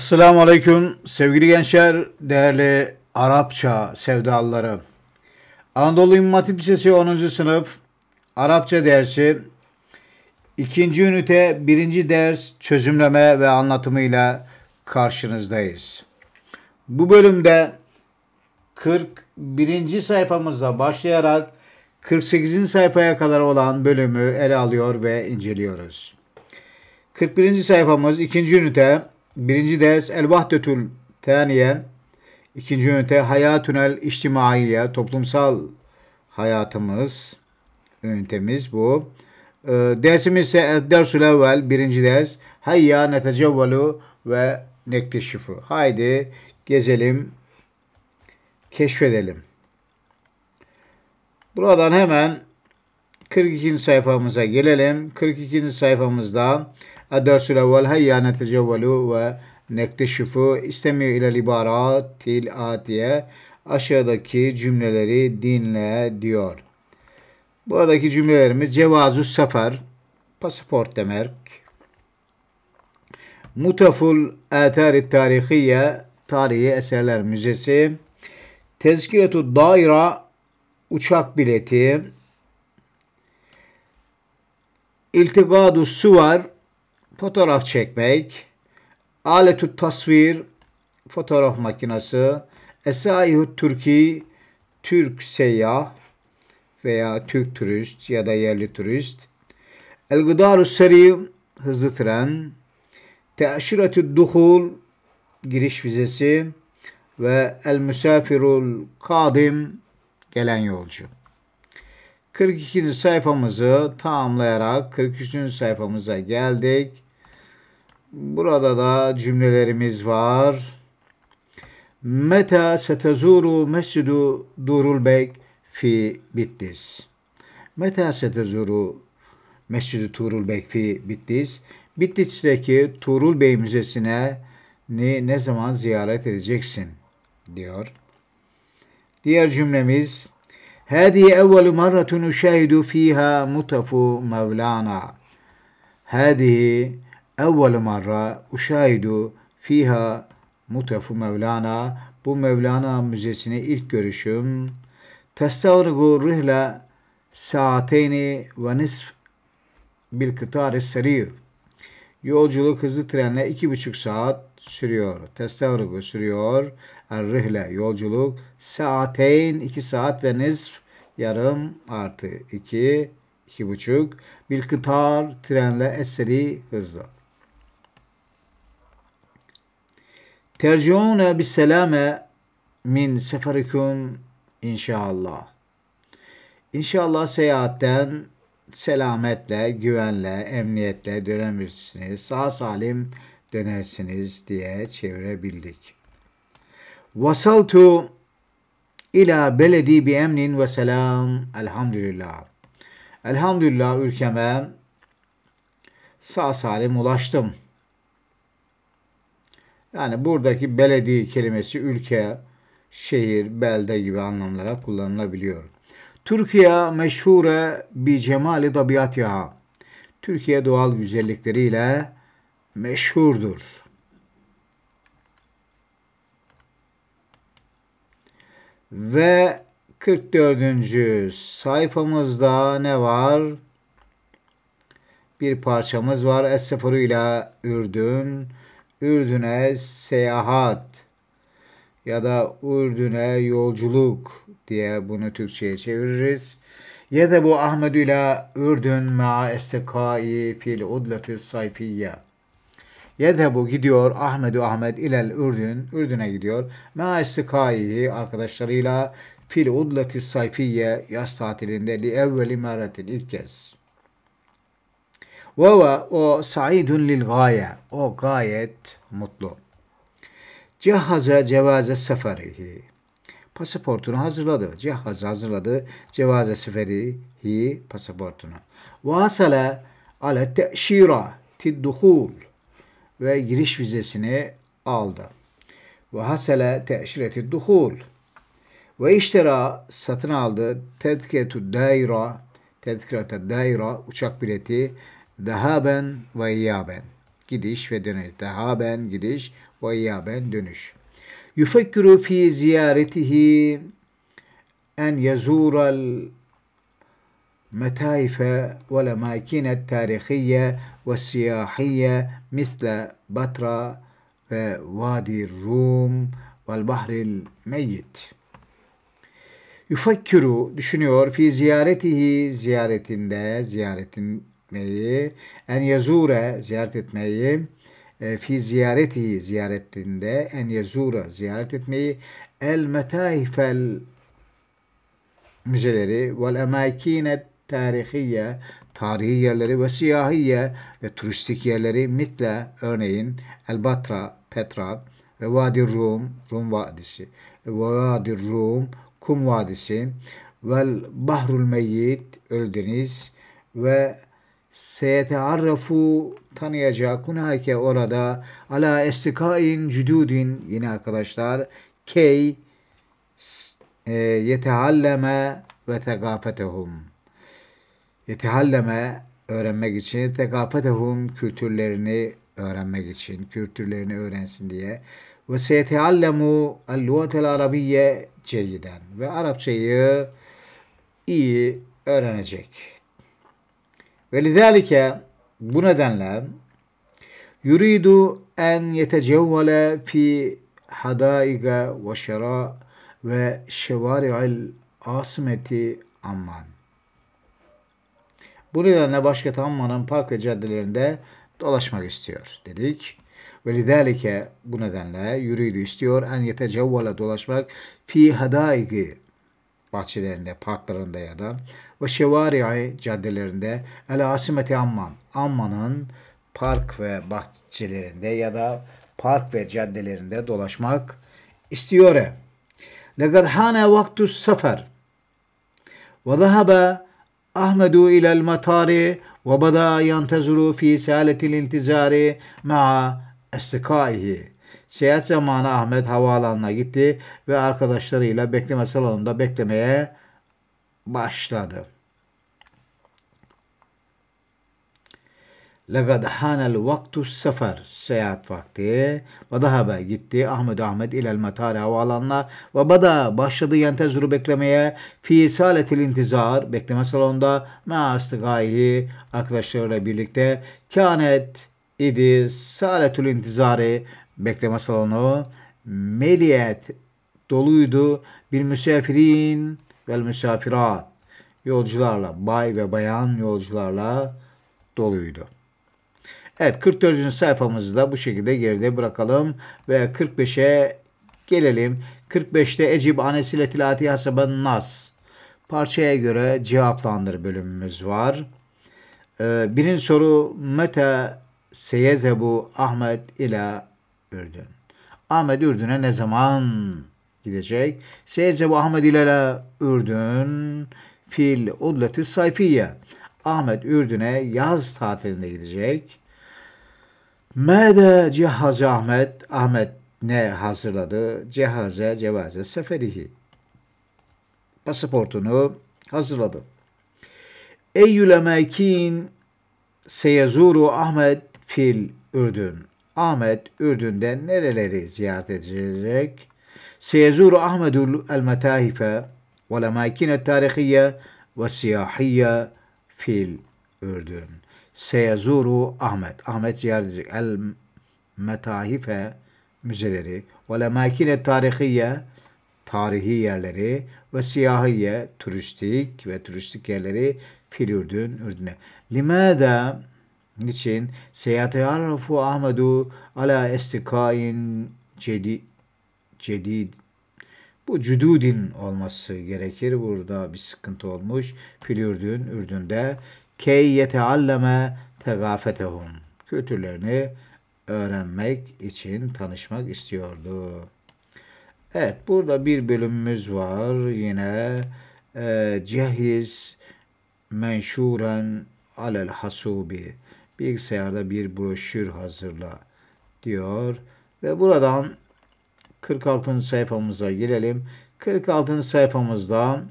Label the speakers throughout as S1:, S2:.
S1: Esselamu Aleyküm sevgili gençler, değerli Arapça sevdalıları. Anadolu İmam Hatip Lisesi 10. sınıf Arapça dersi 2. ünite 1. ders çözümleme ve anlatımıyla karşınızdayız. Bu bölümde 41. sayfamızda başlayarak 48. sayfaya kadar olan bölümü ele alıyor ve inceliyoruz. 41. sayfamız 2. ünite Birinci ders El Vahdetül Taniye. İkinci ünite Hayatünel İçtimaiye. Toplumsal hayatımız, ünitemiz bu. E, dersimiz ise El Dersül Evvel. Birinci ders Hayya Netecevvelu ve Nekteşifu. Haydi gezelim, keşfedelim. Buradan hemen 42. sayfamıza gelelim. 42. sayfamızda الدرس الأول هيا نتجول ونكتشف استمعوا إلى العبارات الآتية aşağıdaki cümleleri dinle diyor. Buradaki cümlelerimiz cevazu sefer, pasaport demek. Mutaful Atari Tarihiye, Tarihi Eserler Müzesi. Tezkiretu Daira, uçak bileti. İltikadu Suvar, fotoğraf çekmek, aletü tasvir, fotoğraf makinesi, esaihu Türki, Türk seyyah veya Türk turist ya da yerli turist, el gıdaru seri, hızlı tren, teşiretü duhul, giriş vizesi ve el misafirul kadim, gelen yolcu. 42. sayfamızı tamamlayarak 43. sayfamıza geldik. Burada da cümlelerimiz var. Meta setezuru mescidu durul bek fi bittis. Meta setezuru mescidi Turul Bek fi Bitlis. Bitlis'teki Turul Bey Müzesi'ne ne, ne zaman ziyaret edeceksin diyor. Diğer cümlemiz Hadi evvelu marratun üşehidu fiha mutafu mevlana. Hadi evvel marra uşahidu fiha mutafu Mevlana bu Mevlana Müzesini ilk görüşüm testavrigu rihla saateyni ve nisf bil kıtari seri yolculuk hızlı trenle iki buçuk saat sürüyor. Testavrigu sürüyor. er yolculuk saateyn iki saat ve nisf yarım artı iki iki buçuk bil kıtar trenle eseri hızlı. Terciune bisselame selame min seferikum inşallah. İnşallah seyahatten selametle, güvenle, emniyetle dönebilirsiniz. Sağ salim dönersiniz diye çevirebildik. Vasaltu ila beledi bi emnin ve selam. Elhamdülillah. Elhamdülillah ülkeme sağ salim ulaştım.'' Yani buradaki belediye kelimesi ülke, şehir, belde gibi anlamlara kullanılabiliyor. Türkiye meşhure bi cemali tabiatiha. Türkiye doğal güzellikleriyle meşhurdur. Ve 44. sayfamızda ne var? Bir parçamız var. Es ile Ürdün. Ürdün'e seyahat ya da Ürdün'e yolculuk diye bunu Türkçe'ye çeviririz. Ya da bu Ahmed ile Ürdün ma estekai fil udleti sayfiyye. bu gidiyor Ahmedu Ahmed ile Ürdün. Ürdün'e gidiyor. Ma estekai arkadaşlarıyla fil udleti sayfiye yaz tatilinde li evveli meratin ilk kez. Ve o saidun lil gaye. O gayet mutlu. Cehaza cevaze seferihi. Pasaportunu hazırladı. Cehaza hazırladı. Cevaze seferihi pasaportunu. Vasale ale teşira tidduhul. Ve giriş vizesini aldı. Ve hasele teşireti duhul. Ve iştera satın aldı. Tedketu daira. Tedkirete daira. Uçak bileti Dehaben ve iyaben. Gidiş ve dönüş. Dehaben gidiş ve iyaben dönüş. Yufekkiru fi ziyaretihi en yazural متايف والأماكن التاريخية والسياحية مثل بتراء ووادي الروم والبحر الميت Yufakkiru düşünüyor fi ziyaretihi ziyaretinde ziyaretin gitmeyi, en yezure ziyaret etmeyi, e, fi ziyareti ziyaretinde en yezure ziyaret etmeyi, el metaifel müzeleri vel emakine tarihiye tarihi yerleri ve siyahiye ve turistik yerleri mitle örneğin Elbatra, Petra ve Vadi Rum, Rum Vadisi ve Vadi Rum, Kum Vadisi ve Bahrul Meyyit, Öldeniz ve seyetearrafu tanıyacak hunake orada ala estikain cüdudin yine arkadaşlar key e, yetehalleme ve tegafetehum yetehalleme öğrenmek için tegafetehum kültürlerini öğrenmek için kültürlerini öğrensin diye ve seyeteallemu el lügatel arabiyye ceyiden ve Arapçayı iyi öğrenecek ve lidelike bu nedenle yuridu en yetecevvele fi hadaiga ve şera ve şevari'il asimeti Amman. Bu nedenle başka Amman'ın park ve caddelerinde dolaşmak istiyor dedik. Ve lidelike bu nedenle yürüydü istiyor en yetecevvele dolaşmak fi hadaigi bahçelerinde, parklarında ya da ve şevari caddelerinde el asimeti Amman. Amman'ın park ve bahçelerinde ya da park ve caddelerinde dolaşmak istiyor. Lekad hane vaktu sefer. Ve zahaba Ahmedu ila'l matari ve bada yantazuru fi salatil intizari ma'a estikaihi. Seyahat zamanı Ahmet havaalanına gitti ve arkadaşlarıyla bekleme salonunda beklemeye başladı. لَقَدْ حَانَ vaktu السَّفَرْ Seyahat vakti. وَذَهَبَ gitti Ahmet Ahmet ilel metar havaalanına ve bada başladı yentezuru beklemeye fi saletil intizar bekleme salonunda gayi arkadaşlarıyla birlikte kânet idi saletül intizari Bekleme salonu meliyet doluydu. Bir müsafirin ve müsafirat yolcularla, bay ve bayan yolcularla doluydu. Evet 44. sayfamızı da bu şekilde geride bırakalım ve 45'e gelelim. 45'te Ecib anesiyle tilati hasaben nas. Parçaya göre cevaplandır bölümümüz var. Ee, birinci soru Mete seyezhebu Ahmet ile Ürdün. Ahmet Ürdün'e ne zaman gidecek? bu Ahmet ilele Ürdün fil udleti sayfiye. Ahmet Ürdün'e yaz tatilinde gidecek. Mede cihazı Ahmet. Ahmet ne hazırladı? Cehaze cevaze seferihi. Pasaportunu hazırladı. Eyyüle mekin seyezuru Ahmet fil Ürdün. Ahmet Ürdün'de nereleri ziyaret edecek? سيزور أحمد المتاحف والأماكن ve والسياحية fil Ürdün. سيزور Ahmet Ahmet ziyaret edecek Metahif'e müzeleri والأماكن tarihiye tarihi yerleri ve siyahiye turistik ve turistik yerleri fil Ürdün Ürdün'e. Limada Niçin? Seyateyarrafu Ahmedu ala estikain cedid. cedid. Bu cüdudin olması gerekir. Burada bir sıkıntı olmuş. Fil Ürdün'de. Key yetealleme tegafetehum. Kültürlerini öğrenmek için tanışmak istiyordu. Evet burada bir bölümümüz var. Yine e, cehiz menşuren alel hasubi bilgisayarda bir broşür hazırla diyor. Ve buradan 46. sayfamıza girelim. 46. sayfamızda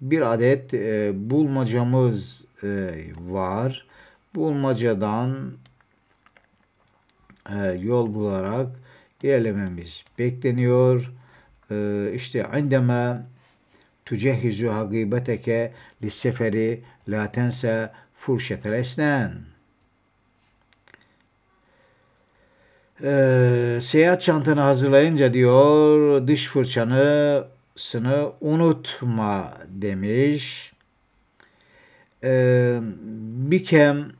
S1: bir adet e, bulmacamız e, var. Bulmacadan e, yol bularak ilerlememiz bekleniyor. E, işte indeme tücehizu hakibeteke lisseferi la tense furşetel esnen. Ee, seyahat çantanı hazırlayınca diyor dış fırçanısını unutma demiş. Ee, bir kem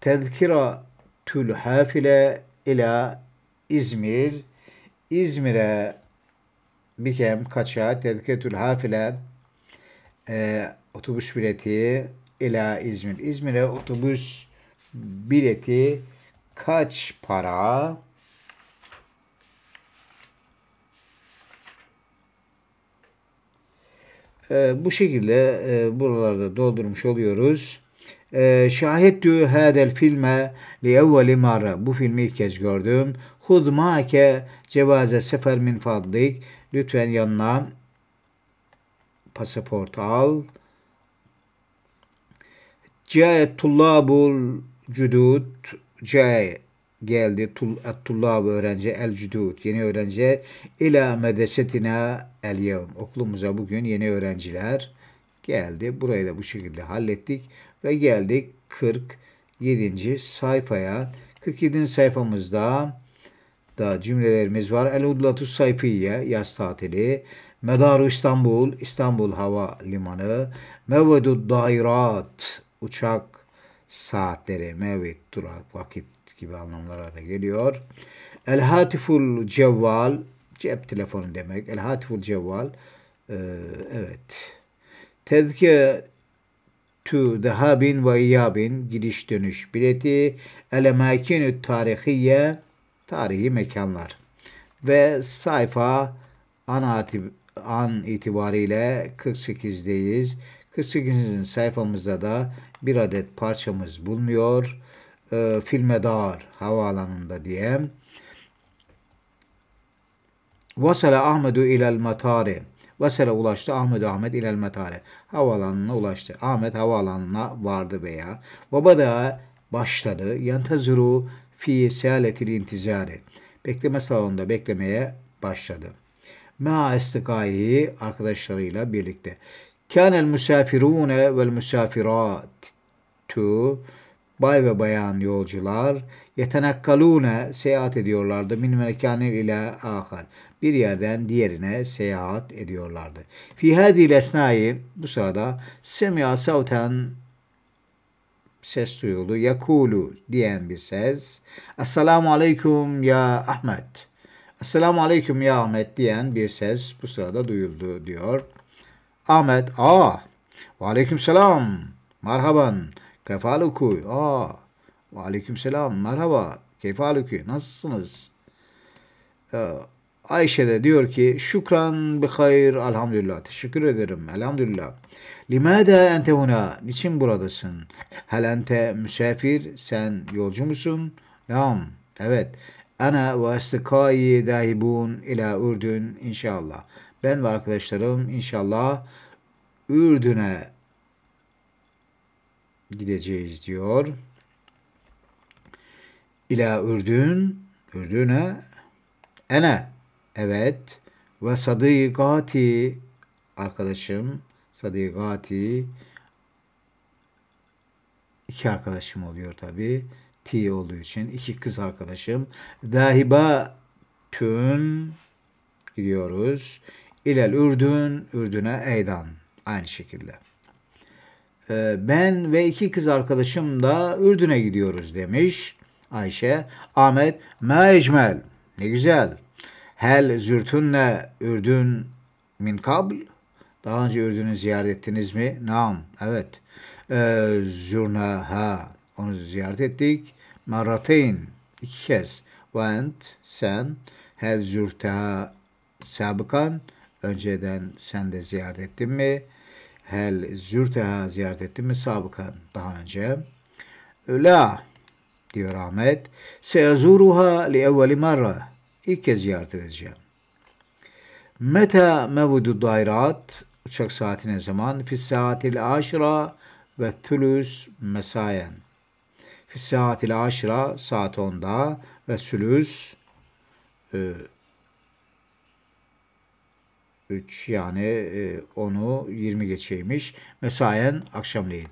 S1: tezkira tül hafile ila İzmir. İzmir'e bir kem kaça tezkiretül hafile e, otobüs bileti ila İzmir. İzmir'e otobüs bileti kaç para? Ee, bu şekilde e, buralarda doldurmuş oluyoruz. Ee, Şahittü hadel filme li evveli mara. Bu filmi ilk kez gördüm. Hud ke cevaze sefer min fadlik. Lütfen yanına pasaport al. Caet tullabul cüdut C geldi. Tul, tullab öğrenci el cüdut yeni öğrenci ila medesetina el yevm. Okulumuza bugün yeni öğrenciler geldi. Burayı da bu şekilde hallettik ve geldik 47. sayfaya. 47. sayfamızda da cümlelerimiz var. El udlatu Sayfiye yaz tatili. Medaru İstanbul, İstanbul Hava Limanı. Mevvedud Dairat uçak saatleri, mevit, durak, vakit gibi anlamlara da geliyor. El hatiful cevval cep telefonu demek. El hatiful cevval ee, evet. Tezkiye tu dehabin ve iyabin gidiş dönüş bileti. El emakinü tarihiye tarihi mekanlar. Ve sayfa ana an itibariyle 48'deyiz. 48'in sayfamızda da bir adet parçamız bulunuyor. E, ee, Filmedar havaalanında diye. Vasale Ahmedu ilel matari. Vasale ulaştı Ahmet Ahmet ilel metare. Havaalanına ulaştı. Ahmet havaalanına vardı veya. Babada başladı. Yantazuru fi selatil intizari. Bekleme salonunda beklemeye başladı. Ma estikai arkadaşlarıyla birlikte. Kânel musafirûne vel musafirat bay ve bayan yolcular yetenekkalune seyahat ediyorlardı min mekane ile ahal. Bir yerden diğerine seyahat ediyorlardı. Fi hadi lesnai bu sırada semya savten ses duyuldu. Yakulu diyen bir ses. Esselamu aleyküm ya Ahmet. Esselamu aleyküm ya Ahmet diyen bir ses bu sırada duyuldu diyor. Ahmet. a. Ve aleyküm selam. Merhaban. Kefaluku. A. Ve aleyküm selam. Merhaba. Kefaluku. Nasılsınız? Ee, Ayşe de diyor ki şükran bi hayır elhamdülillah. Teşekkür ederim elhamdülillah. Limada ente huna? Niçin buradasın? Hel ente misafir? Sen yolcu musun? Nam. Evet. Ana ve estikai dahibun ila Ürdün inşallah ben ve arkadaşlarım inşallah Ürdün'e gideceğiz diyor. İla Ürdün, Ürdün'e ene evet ve sadigati arkadaşım sadigati iki arkadaşım oluyor tabi T olduğu için iki kız arkadaşım dahiba tün gidiyoruz İlel Ürdün, Ürdün'e Eydan. Aynı şekilde. Ee, ben ve iki kız arkadaşım da Ürdün'e gidiyoruz demiş Ayşe. Ahmet, mecmel. Ne güzel. Hel zürtünle Ürdün min kabl. Daha önce Ürdün'ü ziyaret ettiniz mi? Nam Evet. Ee, Zürna ha. Onu ziyaret ettik. Marateyn. iki kez. Went. Sen. Hel zürteha sabıkan önceden sen de ziyaret ettin mi? Hel zürteha ziyaret ettin mi? Sabıkan daha önce. La diyor Ahmet. Seyazuruha li evveli marra. İlk kez ziyaret edeceğim. Meta mevudu dairat. Uçak saati ne zaman? Fis saatil aşra ve tülüs mesayen. Fis saatil aşra saat onda ve sülüs e, 3 yani e, onu 20 geçeymiş. Mesayen akşamleyin.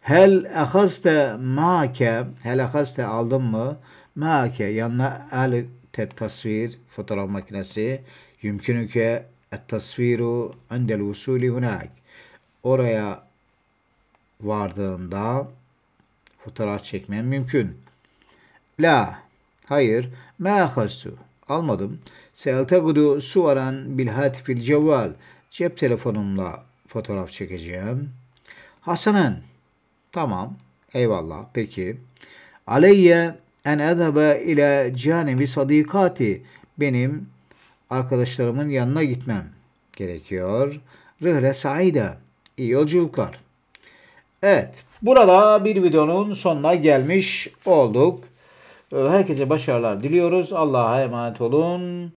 S1: Hel ahaste make hel ahaste aldın mı? Make yanına el tet tasvir fotoğraf makinesi yümkünüke et tasviru endel usuli hunak. Oraya vardığında fotoğraf çekmen mümkün. La hayır ma ahastu almadım. Seeltegudu suvaran bilhatifil cevval. Cep telefonumla fotoğraf çekeceğim. Hasanen. Tamam. Eyvallah. Peki. Aleyye en edhebe ile canevi sadikati. Benim arkadaşlarımın yanına gitmem gerekiyor. Rıhre saide. İyi yolculuklar. Evet. Burada bir videonun sonuna gelmiş olduk. Herkese başarılar diliyoruz. Allah'a emanet olun.